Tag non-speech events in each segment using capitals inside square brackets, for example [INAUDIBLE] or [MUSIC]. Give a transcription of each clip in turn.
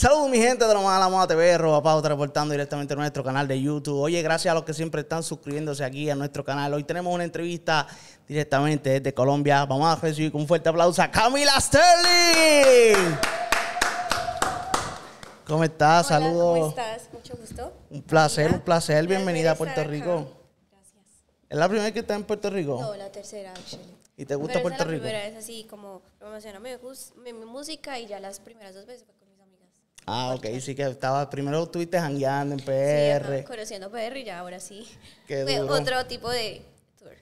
Saludos mi gente de la Moda TV, Roba transportando reportando directamente a nuestro canal de YouTube. Oye, gracias a los que siempre están suscribiéndose aquí a nuestro canal. Hoy tenemos una entrevista directamente desde Colombia. Vamos a recibir con un fuerte aplauso a Camila Sterling. ¿Cómo estás? Saludos. ¿Cómo estás? Mucho gusto. Un placer, un placer. Bienvenida a Puerto Rico. Gracias. ¿Es la primera vez que estás en Puerto Rico? No, la tercera, actually. ¿Y te gusta Puerto Rico? La primera es así como me gusta mi, música y ya las primeras dos veces Ah, ok, sí que estaba, primero estuviste jangueando en PR. Sí, conociendo PR y ya ahora sí. Qué Fue otro tipo de tour.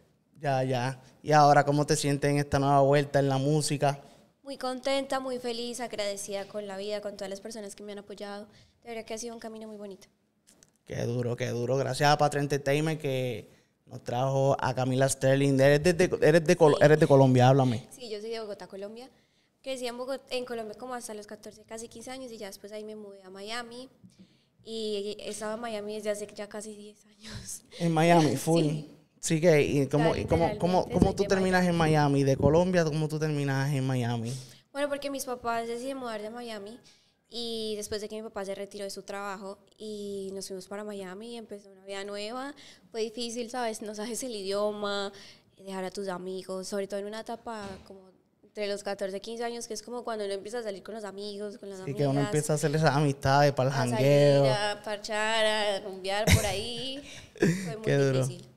Ya, ya. ¿Y ahora cómo te sientes en esta nueva vuelta en la música? Muy contenta, muy feliz, agradecida con la vida, con todas las personas que me han apoyado. De verdad que ha sido un camino muy bonito. Qué duro, qué duro. Gracias a Patria Entertainment que nos trajo a Camila Sterling. Eres de, eres de, eres de Colombia, háblame. Sí, yo soy de Bogotá, Colombia crecí en, Bogotá, en Colombia como hasta los 14, casi 15 años y ya después ahí me mudé a Miami. Y estaba en Miami desde hace ya casi 10 años. En Miami, [LAUGHS] full. Sí. que, ¿y cómo, tú terminas en Miami? ¿De Colombia cómo tú terminas en Miami? Bueno, porque mis papás decidieron mudar de Miami y después de que mi papá se retiró de su trabajo y nos fuimos para Miami y empezó una vida nueva, fue difícil, ¿sabes? No sabes el idioma, dejar a tus amigos, sobre todo en una etapa como entre los 14 15 años, que es como cuando uno empieza a salir con los amigos, con las amigas. Y que uno empieza a hacer esas amistades para el jangueo. Salir, parchar, a rumbear por ahí. [LAUGHS] Fue muy Qué duro. difícil.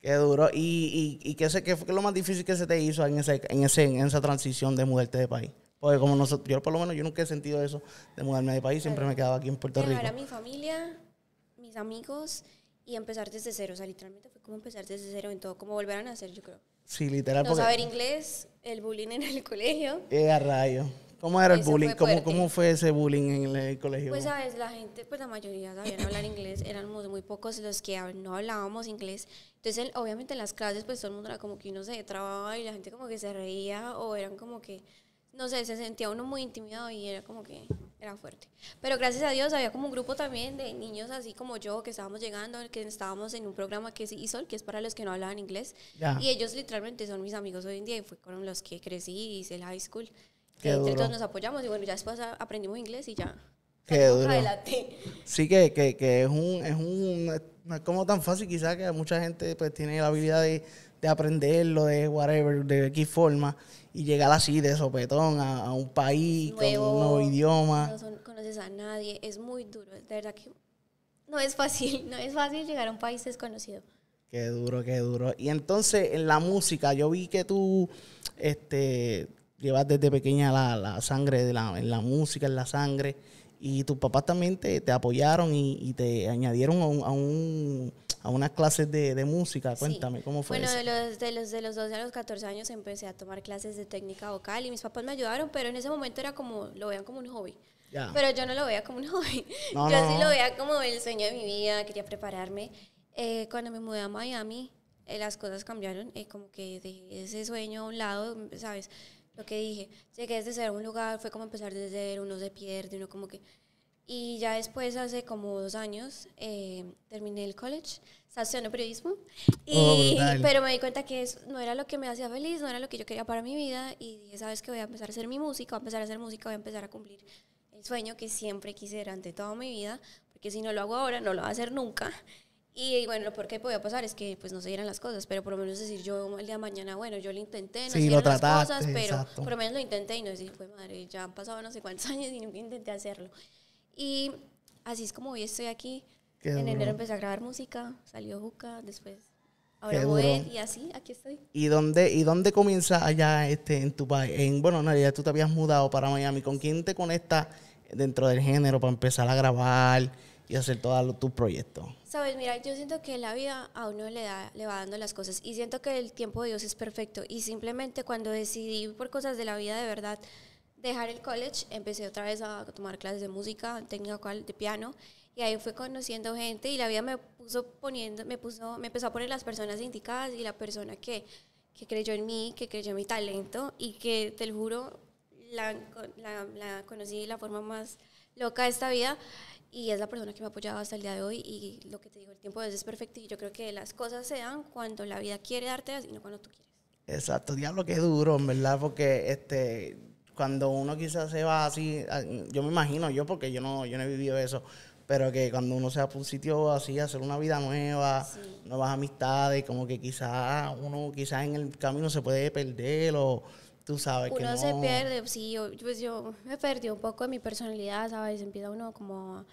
Qué duro. ¿Y, y, qué, sé, qué fue lo más difícil que se te hizo en, ese, en, ese, en esa transición de mudarte de país? Porque como nosotros, yo por lo menos yo nunca he sentido eso de mudarme de país, siempre me quedaba aquí en Puerto Rico. era mi familia, mis amigos y empezar desde cero. O sea, literalmente fue como empezar desde cero en todo, como volver a nacer, yo creo. Sí, literal. No saber inglés, el bullying en el colegio. Eh, rayo. ¿Cómo era el bullying? ¿Cómo, ¿Cómo, fue ese bullying en el colegio? Pues sabes, la gente, pues la mayoría sabían hablar inglés, eran muy, muy, pocos los que no hablábamos inglés. Entonces, obviamente en las clases, pues todo el mundo era como que uno se trababa y la gente como que se reía o eran como que, no sé, se sentía uno muy intimidado y era como que, era fuerte. Pero gracias a Dios había como un grupo también de niños así como yo que estábamos llegando, que estábamos en un programa que y sol que es para los que no hablaban inglés. Y ellos literalmente son mis amigos hoy en día y fue con los que crecí y hice el high school. Que todos nos apoyamos y bueno, ya después aprendimos inglés y ya. Sí, que, que, que, es un... Es un es como tan fácil quizás que mucha gente pues tiene la habilidad de de aprenderlo, de whatever, de qué forma, y llegar así de sopetón a, un país con un nuevo idioma. No conoces a nadie, es muy duro, de verdad que no es fácil, [LAUGHS] no es fácil llegar a un país desconocido. Qué duro, qué duro. Y entonces en la música, yo vi que tú este, llevas desde pequeña la, sangre, de la, en la música, en la sangre y tus papás también te, apoyaron y, te añadieron a, un, a, unas clases de, música. Cuéntame, ¿cómo fue bueno, eso? de los, de, los, de los 12 a los 14 años empecé a tomar clases de técnica vocal y mis papás me ayudaron, pero en ese momento era como, lo veían como un hobby. Pero yo no lo veía como un [LAUGHS] hobby. yo sí lo veía como el sueño de mi vida, quería prepararme. Eh, cuando me mudé a Miami, eh, las cosas cambiaron. Eh, como que dejé ese sueño a un lado, ¿sabes? lo que dije, llegué desde ser un lugar, fue como empezar desde cero, uno se pierde, uno como que... Y ya después, hace como dos años, eh, terminé el college, estacioné periodismo, oh, y, [LAUGHS] pero me di cuenta que eso no era lo que me hacía feliz, no era lo que yo quería para mi vida, y dije, sabes que voy a empezar a hacer mi música, voy a empezar a hacer música, voy a empezar a cumplir el sueño que siempre quise durante toda mi vida, porque si no lo hago ahora, no lo va a hacer nunca. Y bueno, lo qué podía pasar es que pues no se dieran las cosas, pero por lo menos decir yo el día de mañana, bueno, yo lo intenté, no se dieron las cosas, pero por lo menos lo intenté y no decir, fue madre, ya han pasado no sé cuántos [LAUGHS] años y intenté hacerlo. Y así es como hoy estoy aquí. en enero empecé a grabar música, salió Juca, después ahora voy, y así, aquí estoy. ¿Y dónde, y dónde comienza allá este, en tu país? En, bueno, Nadia, tú te habías mudado para Miami. ¿Con quién te conectas dentro del género para empezar a grabar? y hacer todo tu proyecto Sabes, mira, yo siento que la vida a uno le, da, le va dando las cosas y siento que el tiempo de Dios es perfecto y simplemente cuando decidí por cosas de la vida de verdad dejar el college, empecé otra vez a tomar clases de música, técnica de piano y ahí fui conociendo gente y la vida me puso poniendo, me puso, me empezó a poner las personas indicadas y la persona que, que creyó en mí, que creyó en mi talento y que te lo juro, la, conocí de la forma más loca de esta vida y es la persona que me ha apoyado hasta el día de hoy y lo que te digo, el tiempo es perfecto y yo creo que las cosas se dan cuando la vida quiere darte y no cuando tú quieres. Exacto, diablo que duro, ¿verdad? Porque este cuando uno quizás se va así, ah, yo me imagino yo porque yo no yo no he vivido eso, pero que cuando uno se va por un sitio así, hacer una vida nueva, nuevas amistades, como que quizás uno quizás en el camino se puede perder o tú sabes que uno se pierde, sí, yo, pues yo me perdí un poco de mi personalidad, ¿sabes? Empieza uno como a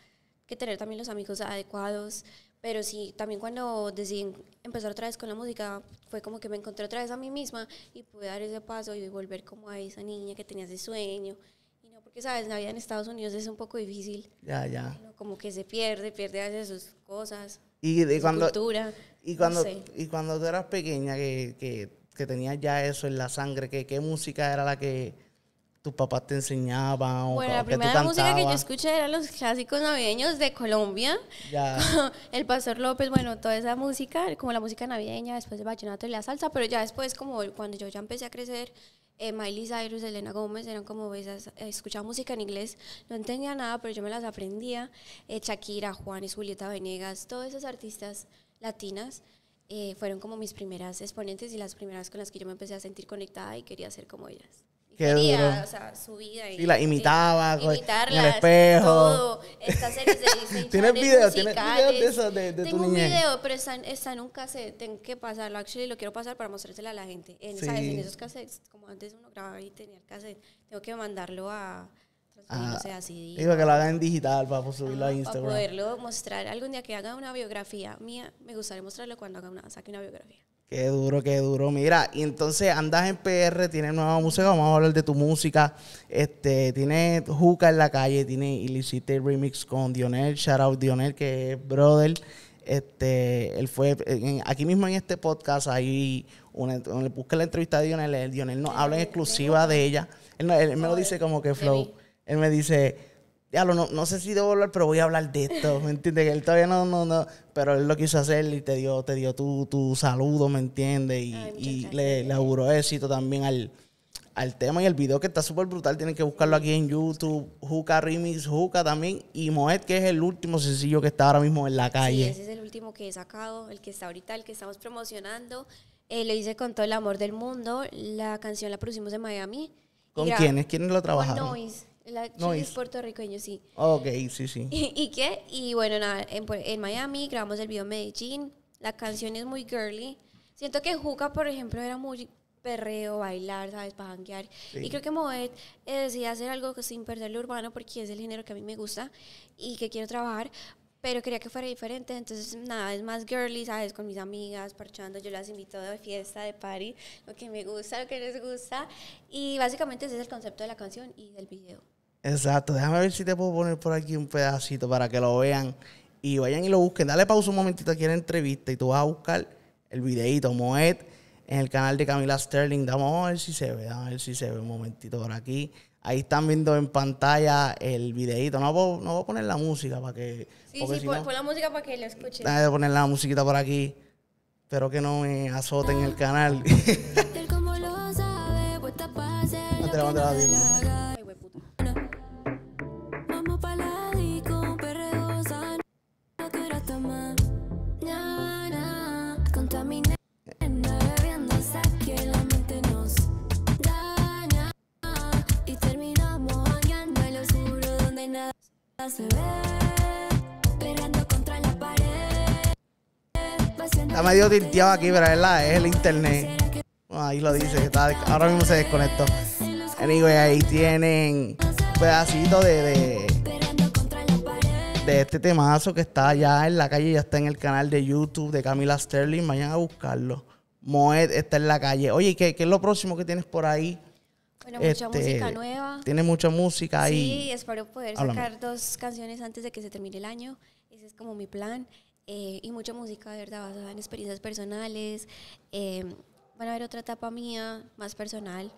que tener también los amigos adecuados, pero sí, también cuando decidí em, empezar otra vez con la música, fue como que me encontré otra vez a mí misma y pude dar ese paso y volver como a esa niña que tenía ese sueño. Y no, porque sabes, la en Estados Unidos es un poco difícil. Ya, ya. como que se pierde, pierde a veces sus cosas, y, de, su cuando, cultura. Y cuando, y cuando tú eras pequeña, que, que que tenía ya eso en la sangre? ¿Qué, qué música era la que tus papás te enseñaban? O bueno, la primera música que yo escuché eran los clásicos navideños de Colombia. [LAUGHS] El Pastor López, bueno, toda esa música, como la música navideña, después el vallenato y la salsa, pero ya después, como cuando yo ya empecé a crecer, eh, Miley Cyrus, Elena Gómez, eran como esas, eh, escuchaba música en inglés, no entendía nada, pero yo me las aprendía. Eh, Shakira, Juanes, Julieta Venegas, todas esas artistas latinas eh, fueron como mis primeras exponentes y las primeras con las que yo me empecé a sentir conectada y quería ser como ellas. quería, o sea, su vida. Y, sí, la imitaba, imitarlas, en el espejo. Todo. Esta serie de [LAUGHS] ¿Tienes video? ¿Tienes videos de eso? De, de Tengo un video, pero está, está en un cassette. Tengo que pasarlo. Actually, lo quiero pasar para mostrárselo a la gente. En, sí. en esos cassettes, como antes uno grababa y tenía el cassette, tengo que mandarlo a pues, así. Ah, digo que lo hagan en digital para a Instagram. poderlo mostrar. Algún día que haga una biografía mía, me gustaría mostrarlo cuando haga una, saque una biografía. Qué duro, qué duro. Mira, y entonces andas en PR, tienes nueva música, vamos a hablar de tu música. Este, tienes Juca en la calle, tiene Illicite remix con Dionel, shout out Dionel, que es brother. Este, él fue aquí mismo en este podcast, ahí una, busca la entrevista de Dionel, Dionel no habla en exclusiva de ella. Él, él me lo dice como que flow él me dice, diablo, no, no sé si debo hablar, pero voy a hablar de esto, ¿me entiendes? Que él todavía no, no, no, pero él lo quiso hacer y te dio, te dio tu, saludo, ¿me entiendes? Y, le, le, auguró éxito también al, al tema y el video que está súper brutal, tienen que buscarlo aquí en YouTube, Juca Remix, Juca también, y Moet, que es el último sencillo que está ahora mismo en la calle. Sí, ese es el último que he sacado, el que está ahorita, el que estamos promocionando. Eh, lo hice con todo el amor del mundo. La canción la producimos en Miami. ¿Con quiénes? ¿Quiénes lo trabajaron? La es puertorriqueño, sí. Ah, ok, sí, sí. [LAUGHS] ¿Y, qué? Y bueno, nada, en, pues, Miami grabamos el video Medellín. La canción es muy girly. Siento que Juca, por ejemplo, era muy perreo, bailar, ¿sabes? Para janguear. Y creo que Moet eh, decidió hacer algo sin perder lo urbano porque es el género que a mí me gusta y que quiero trabajar. Pero quería que fuera diferente, entonces nada, es más girly, ¿sabes? Con mis amigas, parchando, yo las invito de fiesta, de party, lo que me gusta, lo que les gusta. Y básicamente ese es el concepto de la canción y del video. Exacto, déjame ver si te puedo poner por aquí un pedacito para que lo vean y vayan y lo busquen. Dale pausa un momentito aquí en la entrevista y tú vas a buscar el videito Moed en el canal de Camila Sterling. Vamos a ver si se ve, a ver si se ve un momentito por aquí. Ahí están viendo en pantalla el videito. No, no voy a poner la música para que... Sí, sí, pon, la música para que lo escuchen. Dale poner la musiquita por aquí. Espero que no me azoten el canal. Está medio tinteado aquí, pero es, el internet. ahí lo dice, está, ahora mismo se desconectó. Anyway, ahí tienen un pedacito de, de, de, este temazo que está ya en la calle, ya está en el canal de YouTube de Camila Sterling. Vayan a buscarlo. Moed está en la calle. Oye, ¿qué, qué es lo próximo que tienes por ahí? Bueno, mucha este, música nueva. Tiene mucha música ahí. Sí, espero poder sacar dos canciones antes de que se termine el año. Ese es como mi plan. Eh, y mucha música, de verdad, basada en experiencias personales. Eh, van a ver otra etapa mía, más personal,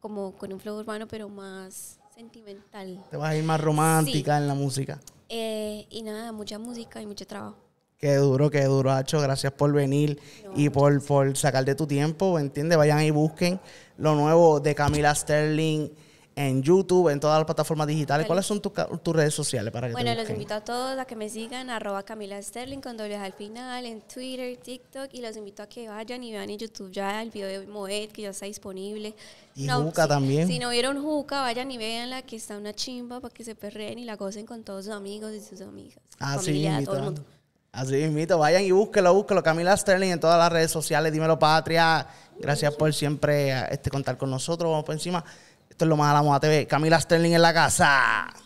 como con un flow urbano, pero más sentimental. Te vas a ir más romántica en la música. Eh, y nada, mucha música y mucho trabajo. Qué duro, qué duro, Hacho. Gracias por venir y por, por sacar de tu tiempo, ¿entiendes? Vayan y busquen lo nuevo de Camila Sterling en YouTube, en todas las plataformas digitales. ¿Cuáles son tus redes sociales para que Bueno, los invito a todos a que me sigan, arroba Camila Sterling con dobles al final, en Twitter, TikTok, y los invito a que vayan y vean en YouTube ya el video de Moed, que ya está disponible. Y Juca también. Si no vieron Juca, vayan y veanla, que está una chimba para que se perreen y la gocen con todos sus amigos y sus amigas. Así invito Así invito vayan y búsquelo, búsquelo. Camila Sterling en todas las redes sociales, dímelo patria. Gracias por siempre eh, este, contar con nosotros. Vamos por encima. Esto es lo más a la moda TV. Camila Sterling en la casa.